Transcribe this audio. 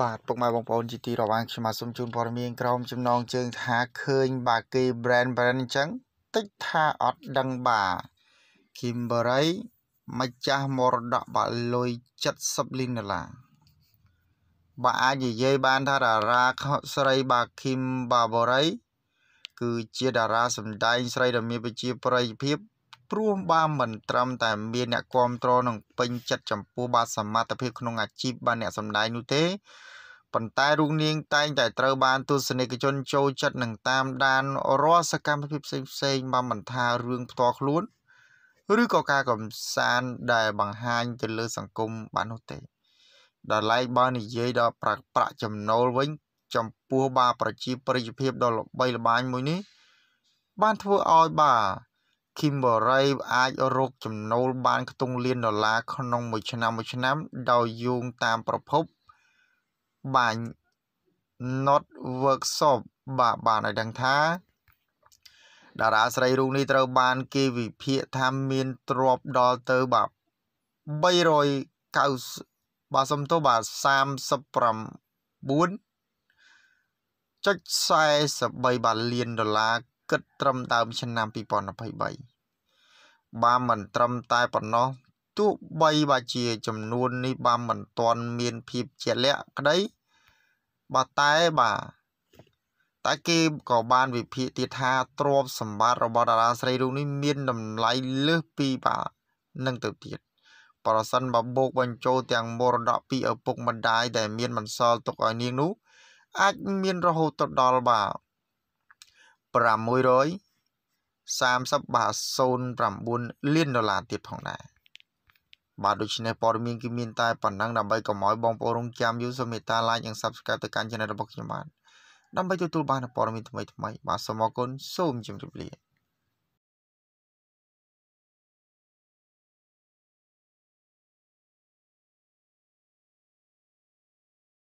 បាទពុកម៉ែបងប្អូនជាទីរាប់អានខ្ញុំសូមជូនព័ត៌មានក្រមចំណងជើងថាឃើញបាគី brand brand អញ្ចឹងតិចថាអត់ដឹងបាទ Kimberly ម្ចាស់មរតកបាក់លុយ70លានដុល្លារបើអាចនិយាយបានថាតារាស្រីបាឃីមបាបូរីគឺជាតារាសម្ដែងស្រីដែលមានប្រជាប្រិយភាពព្រោះបើមិនត្រឹមតែមានអ្នកគ្រប់គ្រងនិងពេញចិត្តចំពោះបាទសមត្ថភាពក្នុងអាជីពបាទអ្នកសម្ដែងនោះទេប៉ុន្តែរូបនាងតែងតែត្រូវបានទស្សនិកជនចូលចិត្តនិងតាមដានរាល់សកម្មភាពផ្សេងៗបានមិនថារឿងផ្ទាល់ខ្លួនឬក៏ការកំសាន្តដែលបង្ហាញទៅលើសង្គមបាននោះទេ ដល់ឡែកបើនិយាយដល់ប្រាក់ប្រាក់ចំណូលវិញ ចំពោះបាប្រជាប្រិយភាពដ៏ល្បីល្បាញមួយនេះ បានធ្វើឲ្យបាឃីមបារីអាចរកចំណូលបានខ្ទង់លានដុល្លារក្នុងមួយឆ្នាំមួយឆ្នាំ ដោយយោងតាមប្រភព បាញ់ Not Workshop បាទបានឲ្យដឹងថាតារាស្រីរូបនេះត្រូវបាន គេវិភាគថាមានទ្រព្យដល់ទៅបាទ390បាទសំទោបាទ39.43បាទលានដុល្លារគិតត្រឹមដើមឆ្នាំ2023បានមិនត្រឹមតែប៉ុណ្ណោះទោះបីបើជាចំនួននេះបានមិនទាន់មានភាពជាក់លាក់ក្តីបើតែបាទតែគេក៏បានវិភាគទៀតថាទ្រព្យសម្បត្តិរបស់តារាស្រីរូបនេះមានតម្លៃលើសពីបាទនឹងទៅទៀតប្រសិនបើបូកបញ្ចូលទាំងមរតកពីឪពុកម្ដាយដែលមានបន្សល់ទុកឲ្យនាងនោះអាចមានរហូតទៅដល់បាទ600 30បាទ09លានដុល្លារទៀតផងដែរបាទដូច្នេះព័ត៌មានគឺមានតែប៉ុណ្ណឹងដើម្បីកុំឲ្យបងប្អូនរងចាំយូរសូមមេត្តា like និង subscribe ទៅកាន់ channel របស់ខ្ញុំបាទដើម្បីទទួលបានព័ត៌មានថ្មីៗបាទសូមអរគុណសូមជម្រាបលា